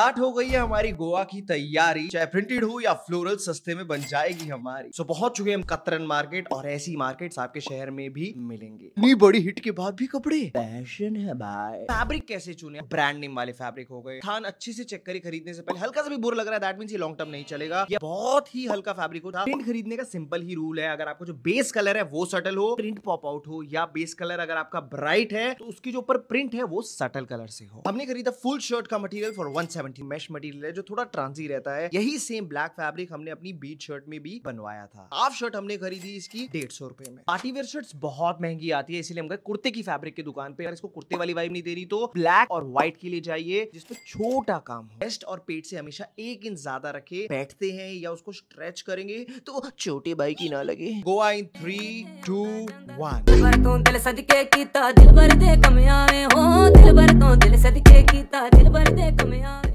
start हो गई है हमारी गोवा की तैयारी चाहे प्रिंटेड हो या फ्लोरल सस्ते में बन जाएगी हमारी सो so, पहुंच चुके हम कतरन मार्केट और ऐसी मार्केट आपके शहर में भी मिलेंगे इतनी बड़ी हिट के बाद भी कपड़े फैशन है भाई फैब्रिक कैसे चुने ब्रांड नेम वाले फैब्रिक हो गए थान अच्छे से चेक करी खरीदने से पहले हल्का सा भी बुरा लग रहा है दैट मीन ये लॉन्ग टर्म नहीं चलेगा यह बहुत ही हल्का फैब्रिक होता है प्रिंट खरीदने का सिंपल ही रूल है अगर आपको जो बेस कलर है वो सटल हो प्रिंट पॉप आउट हो या बेस कलर अगर आपका ब्राइट है तो उसके जो ऊपर प्रिंट है वो सटल कलर से हो हमने खरीदा फुल शर्ट का material for one seventy mesh material है जो थोड़ा ट्रांसी रहता है यही सेम ब्लैक फैब्रिक हमने अपनी बीट शर्ट में भी बनवाया था हाफ शर्ट हमने खरीदी इसकी डेढ़ सौ रुपए में पार्टीवेयर शर्ट बहुत महंगी आती है इसलिए हम गए कुर्ते की फैब्रिक की दुकान पे अगर इसको कुर्ते वाली वाइब नहीं दे रही तो ब्लैक और व्हाइट के लिए जाइए जिसपे छोटा काम हो वेस्ट और पेट से हमेशा एक इंच ज्यादा रखे बैठते हैं या उसको स्ट्रेच करेंगे तो छोटे भाई की ना लगे Goa in three two one दिल सदके कीता दिल भर दे कम हो दिल भर तो दिल सदके कीता दिल भर दे कम